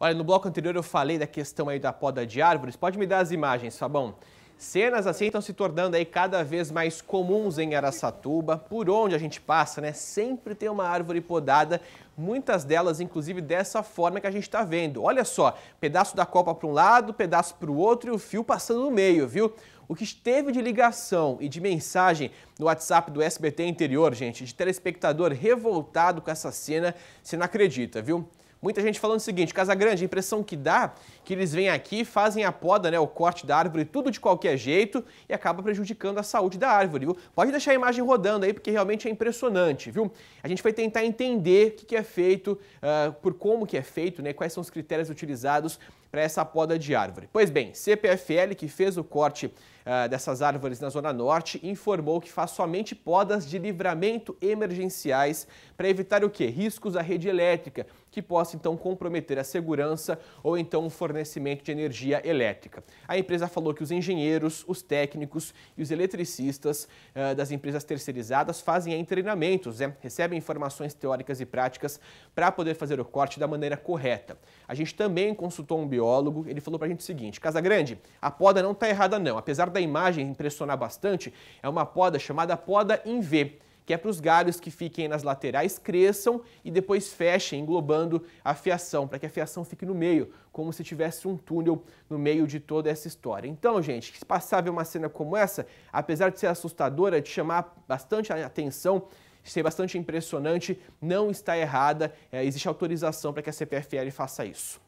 Olha, no bloco anterior eu falei da questão aí da poda de árvores. Pode me dar as imagens, Fabão? Tá Cenas assim estão se tornando aí cada vez mais comuns em Araçatuba. Por onde a gente passa, né? Sempre tem uma árvore podada, muitas delas, inclusive, dessa forma que a gente está vendo. Olha só, pedaço da copa para um lado, pedaço para o outro e o fio passando no meio, viu? O que esteve de ligação e de mensagem no WhatsApp do SBT Interior, gente, de telespectador revoltado com essa cena, você não acredita, viu? Muita gente falando o seguinte, Casa Grande, a impressão que dá que eles vêm aqui, fazem a poda, né, o corte da árvore, tudo de qualquer jeito e acaba prejudicando a saúde da árvore, viu? Pode deixar a imagem rodando aí porque realmente é impressionante, viu? A gente vai tentar entender o que, que é feito, uh, por como que é feito, né, quais são os critérios utilizados para essa poda de árvore. Pois bem, CPFL, que fez o corte uh, dessas árvores na Zona Norte, informou que faz somente podas de livramento emergenciais para evitar o quê? Riscos à rede elétrica, que possa então comprometer a segurança ou então o fornecimento de energia elétrica. A empresa falou que os engenheiros, os técnicos e os eletricistas uh, das empresas terceirizadas fazem treinamentos, né? recebem informações teóricas e práticas para poder fazer o corte da maneira correta. A gente também consultou um biólogo, ele falou para a gente o seguinte, Casa Grande, a poda não está errada não, apesar da imagem impressionar bastante, é uma poda chamada poda em V que é para os galhos que fiquem nas laterais cresçam e depois fechem, englobando a fiação, para que a fiação fique no meio, como se tivesse um túnel no meio de toda essa história. Então, gente, se passar a ver uma cena como essa, apesar de ser assustadora, de chamar bastante a atenção, ser bastante impressionante, não está errada, é, existe autorização para que a CPFL faça isso.